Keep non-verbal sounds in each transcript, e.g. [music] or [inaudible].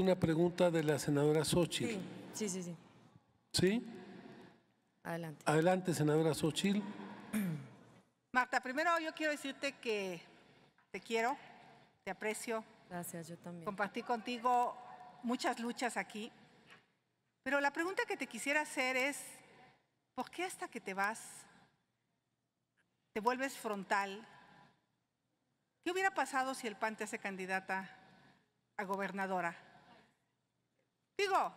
Una pregunta de la senadora sochi Sí, sí, sí. ¿Sí? Adelante. Adelante, senadora sochi [clears throat] Marta, primero yo quiero decirte que te quiero, te aprecio. Gracias, yo también. Compartí contigo muchas luchas aquí. Pero la pregunta que te quisiera hacer es, ¿por qué hasta que te vas te vuelves frontal? ¿Qué hubiera pasado si el PAN te hace candidata a gobernadora? Digo,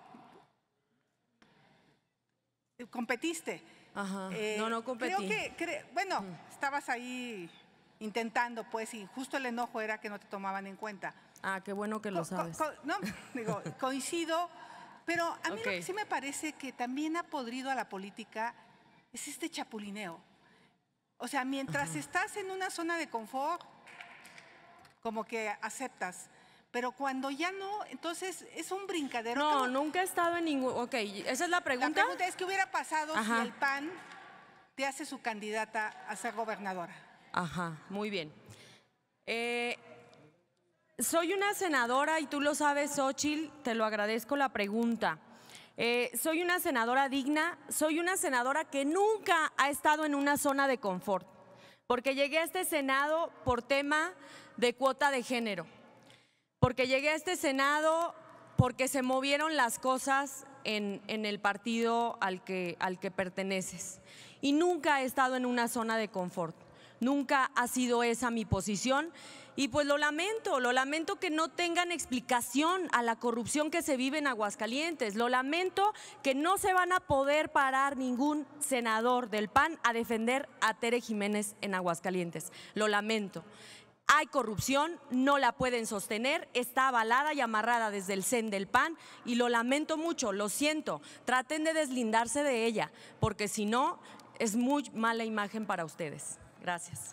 competiste. no, eh, no competí. que, bueno, estabas ahí intentando, pues, y justo el enojo era que no te tomaban en cuenta. Ah, qué bueno que lo sabes. no, digo, [laughs] coincido, pero a mí lo que sí me parece que también ha podrido a la política es este chapulineo. O sea, mientras estás en una zona de confort, como que aceptas pero cuando ya no, entonces es un brincadero. No, nunca he estado en ningún. Ok, esa es la pregunta. La pregunta es: ¿qué hubiera pasado si el PAN te hace su candidata a ser gobernadora? Ajá, muy bien. Eh, soy una senadora y tú lo sabes, Xochil, te lo agradezco la pregunta. Eh, soy una senadora digna, soy una senadora que nunca ha estado en una zona de confort, porque llegué a este Senado por tema de cuota de género porque llegué a este Senado porque se movieron las cosas en, en, el partido al que, al que perteneces. Y nunca he estado en una zona de confort, nunca ha sido esa mi posición. Y pues lo lamento, lo lamento que no tengan explicación a la corrupción que se vive en Aguascalientes, lo lamento que no se van a poder parar ningún senador del PAN a defender a Tere Jiménez en Aguascalientes, lo lamento. Hay corrupción, no la pueden sostener, está avalada y amarrada desde el CEN del PAN y lo lamento mucho, lo siento, traten de deslindarse de ella, porque si no, es muy mala imagen para ustedes. Gracias.